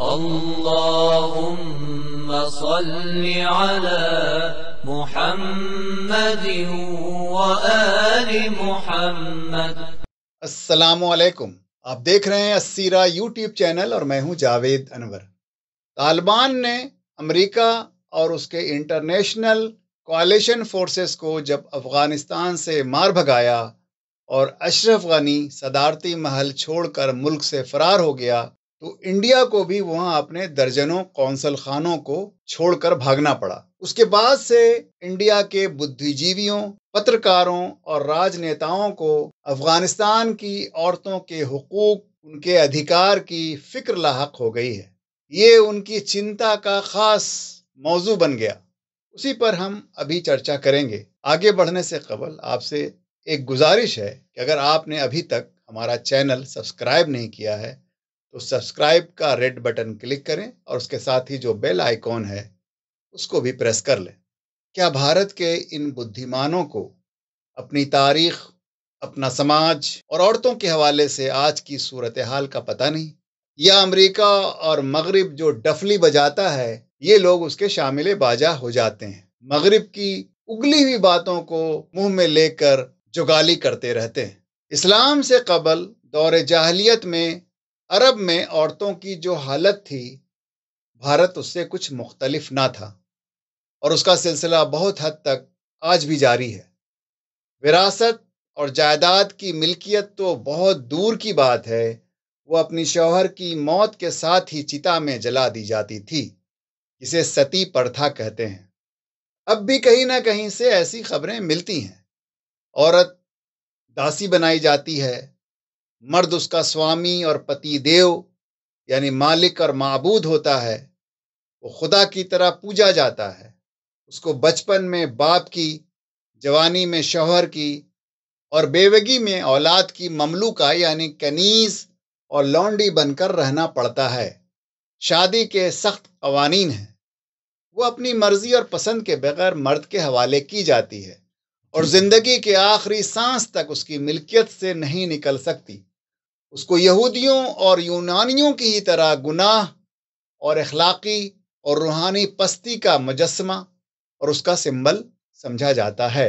اللهم صل على محمد محمد وآل السلام علیکم آپ دیکھ رہے ہیں اسیرا یوٹیوب چینل اور میں ہوں جاوید انور طالبان نے امریکہ اور اس کے انٹرنیشنل کوالیشن فورسز کو جب افغانستان سے مار بھگایا اور اشرف غنی صدارتی محل چھوڑ کر ملک سے فرار ہو گیا تو انڈیا کو بھی وہاں اپنے درجنوں کونسل خانوں کو چھوڑ کر بھاگنا پڑا اس کے بعد سے انڈیا کے بدھیجیویوں پترکاروں اور راج نیتاؤں کو افغانستان کی عورتوں کے حقوق ان کے ادھیکار کی فکر لاحق ہو گئی ہے یہ ان کی چنتا کا خاص موضوع بن گیا اسی پر ہم ابھی چرچا کریں گے آگے بڑھنے سے قبل آپ سے ایک گزارش ہے کہ اگر آپ نے ابھی تک ہمارا چینل سبسکرائب نہیں کیا ہے تو سبسکرائب کا ریڈ بٹن کلک کریں اور اس کے ساتھ ہی جو بیل آئیکن ہے اس کو بھی پریس کر لیں کیا بھارت کے ان بدھیمانوں کو اپنی تاریخ اپنا سماج اور عورتوں کے حوالے سے آج کی صورتحال کا پتہ نہیں یا امریکہ اور مغرب جو ڈفلی بجاتا ہے یہ لوگ اس کے شامل باجا ہو جاتے ہیں مغرب کی اگلی ہوئی باتوں کو منہ میں لے کر جگالی کرتے رہتے ہیں اسلام سے قبل دور جاہلیت میں عرب میں عورتوں کی جو حالت تھی بھارت اس سے کچھ مختلف نہ تھا اور اس کا سلسلہ بہت حد تک آج بھی جاری ہے وراثت اور جائیداد کی ملکیت تو بہت دور کی بات ہے وہ اپنی شوہر کی موت کے ساتھ ہی چتا میں جلا دی جاتی تھی اسے ستی پرتھا کہتے ہیں اب بھی کہیں نہ کہیں سے ایسی خبریں ملتی ہیں عورت داسی بنائی جاتی ہے مرد اس کا سوامی اور پتی دیو یعنی مالک اور معبود ہوتا ہے وہ خدا کی طرح پوجا جاتا ہے اس کو بچپن میں باپ کی جوانی میں شوہر کی اور بیوگی میں اولاد کی مملو کا یعنی کنیز اور لونڈی بن کر رہنا پڑتا ہے شادی کے سخت قوانین ہیں وہ اپنی مرضی اور پسند کے بغیر مرد کے حوالے کی جاتی ہے اور زندگی کے آخری سانس تک اس کی ملکیت سے نہیں نکل سکتی اس کو یہودیوں اور یونانیوں کی ہی طرح گناہ اور اخلاقی اور روحانی پستی کا مجسمہ اور اس کا سمبل سمجھا جاتا ہے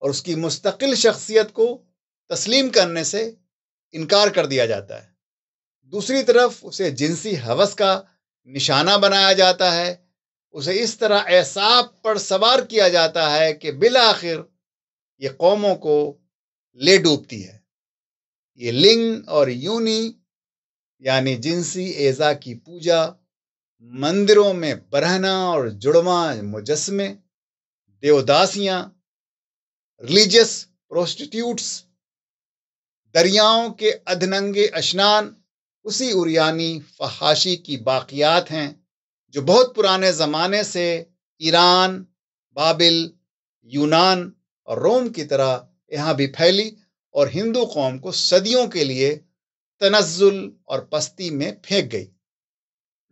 اور اس کی مستقل شخصیت کو تسلیم کرنے سے انکار کر دیا جاتا ہے دوسری طرف اسے جنسی حوث کا نشانہ بنایا جاتا ہے اسے اس طرح احساب پر سوار کیا جاتا ہے کہ بالآخر یہ قوموں کو لے ڈوبتی ہے یہ لنگ اور یونی یعنی جنسی اعزا کی پوجا مندروں میں برہنا اور جڑواں مجسمے دیوداسیاں ریلیجس پروسٹیٹیوٹس دریاؤں کے ادھنگے اشنان اسی اریانی فحاشی کی باقیات ہیں جو بہت پرانے زمانے سے ایران بابل یونان اور روم کی طرح یہاں بھی پھیلی اور ہندو قوم کو صدیوں کے لیے تنزل اور پستی میں پھینک گئی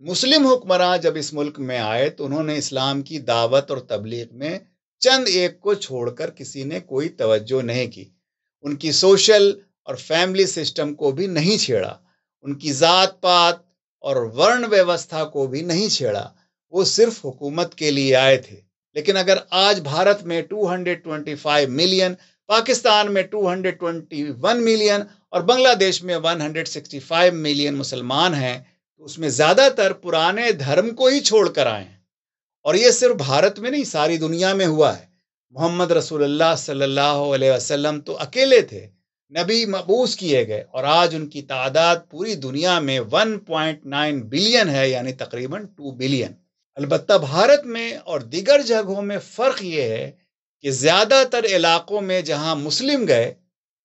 مسلم حکمراں جب اس ملک میں آئے تو انہوں نے اسلام کی دعوت اور تبلیغ میں چند ایک کو چھوڑ کر کسی نے کوئی توجہ نہیں کی ان کی سوشل اور فیملی سسٹم کو بھی نہیں چھیڑا ان کی ذات پات اور ورن ویوستھا کو بھی نہیں چھیڑا وہ صرف حکومت کے لیے آئے تھے لیکن اگر آج بھارت میں 225 ملین پاکستان میں 221 ملین اور بنگلہ دیش میں 165 ملین مسلمان ہیں تو اس میں زیادہ تر پرانے دھرم کو ہی چھوڑ کر آئے ہیں اور یہ صرف بھارت میں نہیں ساری دنیا میں ہوا ہے محمد رسول اللہ صلی اللہ علیہ وسلم تو اکیلے تھے نبی مبوس کیے گئے اور آج ان کی تعداد پوری دنیا میں 1.9 بلین ہے یعنی تقریباً 2 بلین البتہ بھارت میں اور دیگر جگہوں میں فرق یہ ہے کہ زیادہ تر علاقوں میں جہاں مسلم گئے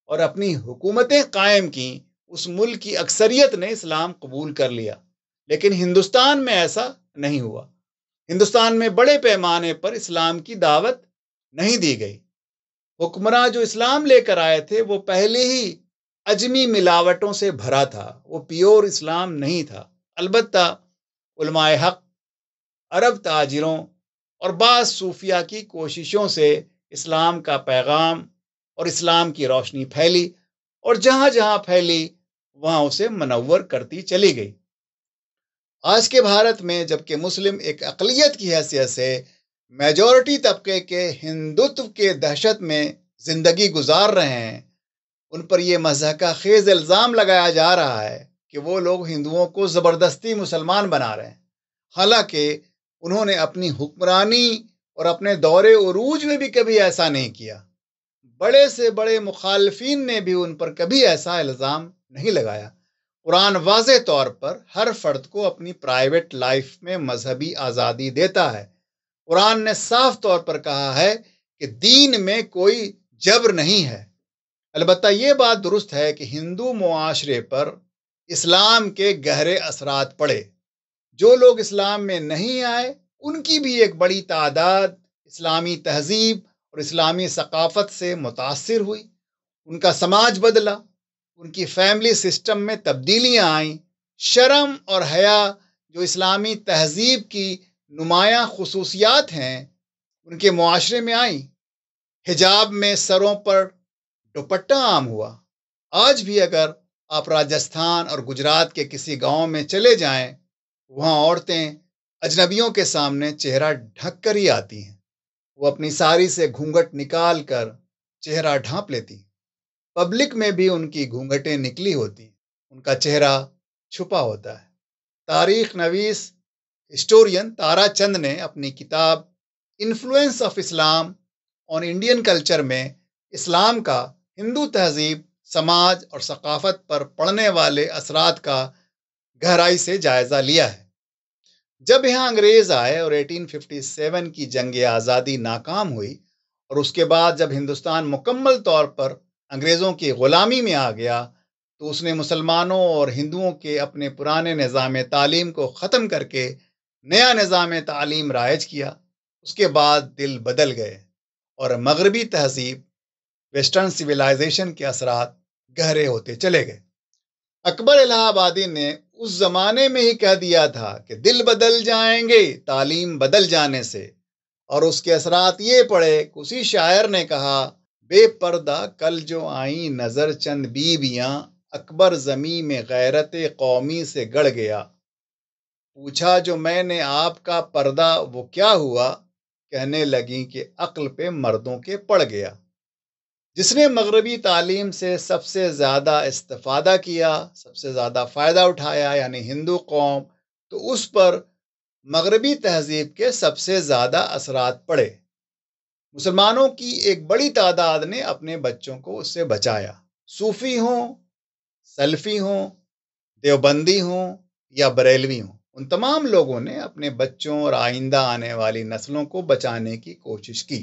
اور اپنی حکومتیں قائم کیں اس ملک کی اکثریت نے اسلام قبول کر لیا لیکن ہندوستان میں ایسا نہیں ہوا ہندوستان میں بڑے پیمانے پر اسلام کی دعوت نہیں دی گئی حکمراں جو اسلام لے کر آئے تھے وہ پہلے ہی اجمی ملاوٹوں سے بھرا تھا وہ پیور اسلام نہیں تھا البتہ علماء حق عرب تاجروں اور بعض صوفیہ کی کوششوں سے اسلام کا پیغام اور اسلام کی روشنی پھیلی اور جہاں جہاں پھیلی وہاں اسے منور کرتی چلی گئی آج کے بھارت میں جب کہ مسلم ایک اقلیت کی حیثیت سے میجورٹی طبقے کے ہندوتو کے دہشت میں زندگی گزار رہے ہیں ان پر یہ مذہب کا خیز الزام لگایا جا رہا ہے کہ وہ لوگ ہندوؤں کو زبردستی مسلمان بنا رہے ہیں حالانکہ انہوں نے اپنی حکمرانی اور اپنے دور عروج میں بھی کبھی ایسا نہیں کیا بڑے سے بڑے مخالفین نے بھی ان پر کبھی ایسا الزام نہیں لگایا قرآن واضح طور پر ہر فرد کو اپنی پرائیویٹ لائف میں مذہبی آزادی دیتا ہے قرآن نے صاف طور پر کہا ہے کہ دین میں کوئی جبر نہیں ہے البتہ یہ بات درست ہے کہ ہندو معاشرے پر اسلام کے گہرے اثرات پڑے جو لوگ اسلام میں نہیں آئے ان کی بھی ایک بڑی تعداد اسلامی تہذیب اور اسلامی ثقافت سے متاثر ہوئی ان کا سماج بدلا ان کی فیملی سسٹم میں تبدیلیاں آئیں شرم اور حیا جو اسلامی تہذیب کی نمایاں خصوصیات ہیں ان کے معاشرے میں آئیں حجاب میں سروں پر دوپٹہ عام ہوا آج بھی اگر آپ راجستھان اور گجرات کے کسی گاؤں میں چلے جائیں وہاں عورتیں اجنبیوں کے سامنے چہرہ ڈھک کر ہی آتی ہیں وہ اپنی ساری سے گھونگٹ نکال کر چہرہ ڈھانپ لیتی پبلک میں بھی ان کی گھونگٹیں نکلی ہوتی ان کا چہرہ چھپا ہوتا ہے تاریخ نویس ہسٹورین تارا چند نے اپنی کتاب influence of Islam on Indian culture میں اسلام کا ہندو تہذیب سماج اور ثقافت پر پڑھنے والے اثرات کا گہرائی سے جائزہ لیا ہے جب یہاں انگریز آئے اور ایٹین ففٹی سیون کی جنگ آزادی ناکام ہوئی اور اس کے بعد جب ہندوستان مکمل طور پر انگریزوں کی غلامی میں آ گیا تو اس نے مسلمانوں اور ہندوؤں کے اپنے پرانے نظام تعلیم کو ختم کر کے نیا نظام تعلیم رائج کیا اس کے بعد دل بدل گئے اور مغربی تہذیب ویسٹرن سویلائزیشن کے اثرات گہرے ہوتے چلے گئے اکبر الہ آبادی نے اس زمانے میں ہی کہہ دیا تھا کہ دل بدل جائیں گے تعلیم بدل جانے سے اور اس کے اثرات یہ پڑے کہ اسی شاعر نے کہا بے پردہ کل جو آئیں نظر چند بیبیاں اکبر زمیں میں غیرت قومی سے گڑ گیا پوچھا جو میں نے آپ کا پردہ وہ کیا ہوا کہنے لگیں کہ عقل پہ مردوں کے پڑ گیا جس نے مغربی تعلیم سے سب سے زیادہ استفادہ کیا سب سے زیادہ فائدہ اٹھایا یعنی ہندو قوم تو اس پر مغربی تہذیب کے سب سے زیادہ اثرات پڑے مسلمانوں کی ایک بڑی تعداد نے اپنے بچوں کو اس سے بچایا صوفی ہوں سلفی ہوں دیوبندی ہوں یا بریلوی ہوں ان تمام لوگوں نے اپنے بچوں اور آئندہ آنے والی نسلوں کو بچانے کی کوشش کی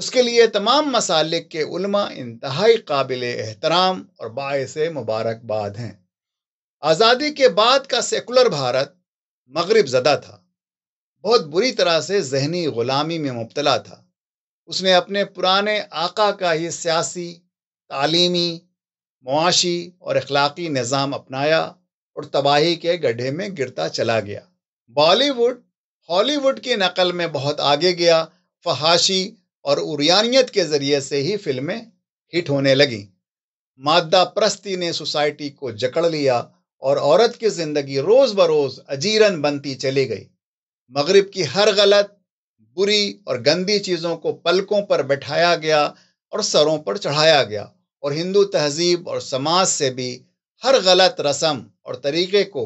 اس کے لیے تمام مسالک کے علماء انتہائی قابل احترام اور باعث مبارکباد ہیں آزادی کے بعد کا سیکولر بھارت مغرب زدہ تھا بہت بری طرح سے ذہنی غلامی میں مبتلا تھا اس نے اپنے پرانے آقا کا ہی سیاسی تعلیمی معاشی اور اخلاقی نظام اپنایا اور تباہی کے گڈھے میں گرتا چلا گیا بالی ووڈ ہالی ووڈ کی نقل میں بہت آگے گیا فحاشی اور اریانیت کے ذریعے سے ہی فلمیں ہٹ ہونے لگیں مادہ پرستی نے سوسائٹی کو جکڑ لیا اور عورت کی زندگی روز بروز اجیرن بنتی چلی گئی مغرب کی ہر غلط بری اور گندی چیزوں کو پلکوں پر بٹھایا گیا اور سروں پر چڑھایا گیا اور ہندو تہذیب اور سماج سے بھی ہر غلط رسم اور طریقے کو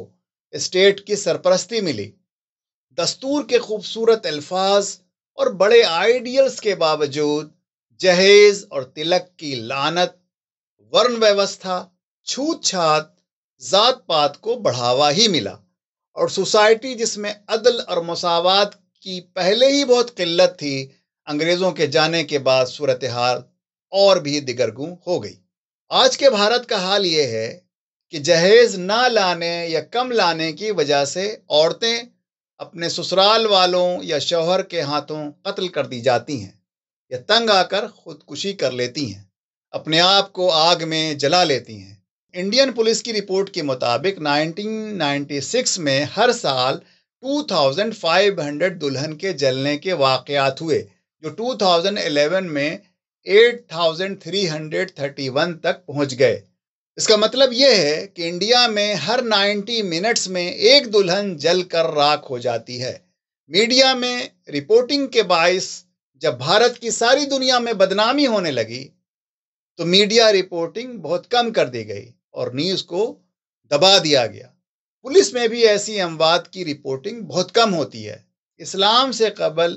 اسٹیٹ کی سرپرستی ملی دستور کے خوبصورت الفاظ اور بڑے آئیڈیلز کے باوجود جہیز اور تلک کی لانت ورن ویوستھا چھوت چھات ذات پات کو بڑھاوا ہی ملا اور سوسائٹی جس میں عدل اور مساوات کی پہلے ہی بہت قلت تھی انگریزوں کے جانے کے بعد صورتحال اور بھی دگرگوں ہو گئی آج کے بھارت کا حال یہ ہے کہ جہیز نہ لانے یا کم لانے کی وجہ سے عورتیں اپنے سسرال والوں یا شوہر کے ہاتھوں قتل کر دی جاتی ہیں یا تنگ آ کر خودکشی کر لیتی ہیں اپنے آپ کو آگ میں جلا لیتی ہیں انڈین پولیس کی رپورٹ کے مطابق نائنٹین نائنٹی سکس میں ہر سال ٹو تھاؤزینڈ فائیو ہنڈریڈ دلہن کے جلنے کے واقعات ہوئے جو ٹو تھاؤزینڈ الیون میں eight thousand three hundred thirty one تک پہنچ گئے اس کا مطلب یہ ہے کہ انڈیا میں ہر نائنٹی منٹس میں ایک دلہن جل کر راکھ ہو جاتی ہے میڈیا میں رپورٹنگ کے باعث جب بھارت کی ساری دنیا میں بدنامی ہونے لگی تو میڈیا رپورٹنگ بہت کم کر دی گئی اور نیوز کو دبا دیا گیا پولیس میں بھی ایسی اموات کی رپورٹنگ بہت کم ہوتی ہے اسلام سے قبل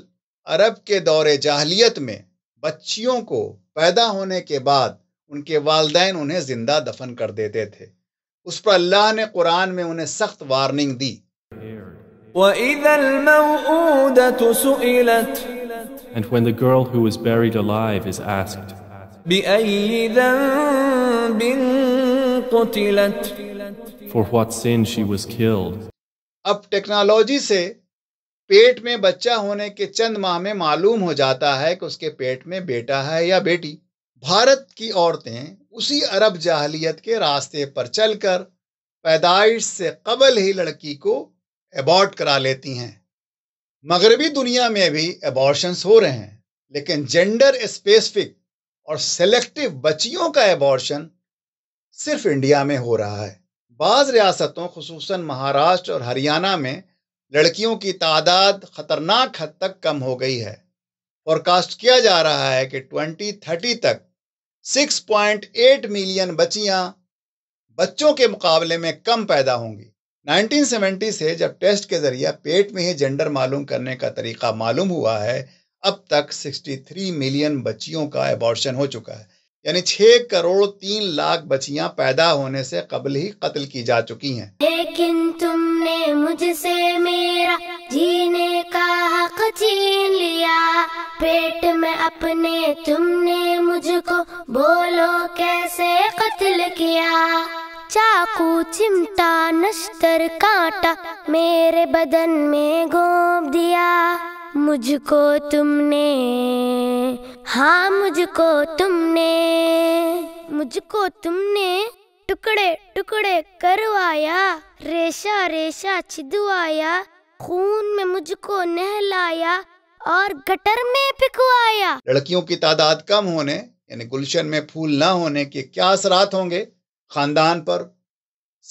عرب کے دور جاہلیت میں بچیوں کو پیدا ہونے کے بعد ان کے والدین انہیں زندہ دفن کر دیتے تھے اس پر اللہ نے قرآن میں انہیں سخت وارننگ دی وَإِذَا الْمَوْعُودَةُ سُئِلَتْ And when the girl who was buried alive is asked بِأَيِّ ذَنْبٍ قُتِلَتْ For what sin she was killed اب ٹیکنالوجی سے پیٹ میں بچہ ہونے کے چند ماہ میں معلوم ہو جاتا ہے کہ اس کے پیٹ میں بیٹا ہے یا بیٹی بھارت کی عورتیں اسی عرب جاہلیت کے راستے پر چل کر پیدائش سے قبل ہی لڑکی کو ایبارٹ کرا لیتی ہیں مغربی دنیا میں بھی ایبارشنس ہو رہے ہیں لیکن جینڈر اسپیسفک اور سلیکٹو بچیوں کا ایبارشن صرف انڈیا میں ہو رہا ہے بعض ریاستوں خصوصاً مہاراشٹر اور ہریانہ میں لڑکیوں کی تعداد خطرناک حد تک کم ہو گئی ہے فورکاسٹ کاسٹ کیا جا رہا ہے کہ ٹوینٹی تھرٹی تک ملین بچیاں بچوں کے مقابلے میں کم پیدا ہوں گی نائنٹین سیونٹی سے جب ٹیسٹ کے ذریعہ پیٹ میں ہی جینڈر معلوم کرنے کا طریقہ معلوم ہوا ہے اب تک سکسٹی تھری ملین بچیوں کا ایبارشن ہو چکا ہے یعنی چھ کروڑ تین لاکھ بچیاں پیدا ہونے سے قبل ہی قتل کی جا چکی ہیں لیکن تم نے مجھ سے میرا جینے چین لیا پیٹ میں اپنے تم نے مجھ کو بولو کیسے قتل کیا چاقو چمٹا نشتر کانٹا میرے بدن میں گھوم دیا مجھ کو تم نے ہاں مجھ کو تم نے مجھ کو تم نے ٹکڑے ٹکڑے کروایا ریشہ ریشہ چھدوایا خون میں مجھ کو نہلایا اور گٹر میں پکوایا لڑکیوں کی تعداد کم ہونے یعنی گلشن میں پھول نہ ہونے کے کیا اثرات ہوں گے خاندان پر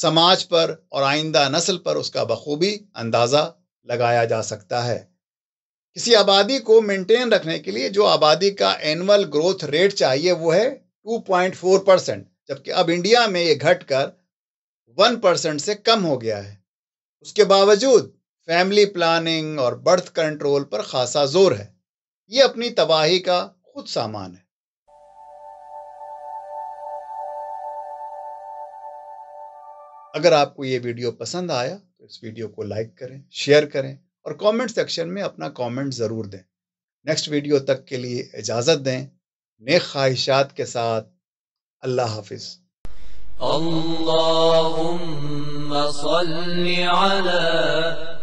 سماج پر اور آئندہ نسل پر اس کا بخوبی اندازہ لگایا جا سکتا ہے کسی آبادی کو مینٹین رکھنے کے لیے جو آبادی کا اینول گروتھ ریٹ چاہیے وہ ہے 2.4 پوائنٹ پرسینٹ جبکہ اب انڈیا میں یہ گھٹ کر 1 پرسینٹ سے کم ہو گیا ہے اس کے باوجود فیملی پلاننگ اور برتھ کنٹرول پر خاصا زور ہے یہ اپنی تباہی کا خود سامان ہے اگر آپ کو یہ ویڈیو پسند آیا تو اس ویڈیو کو لائک کریں شیئر کریں اور کامنٹ سیکشن میں اپنا کامنٹ ضرور دیں نیکسٹ ویڈیو تک کے لیے اجازت دیں نیک خواہشات کے ساتھ اللہ حافظ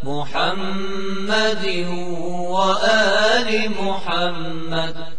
محمد وآل محمد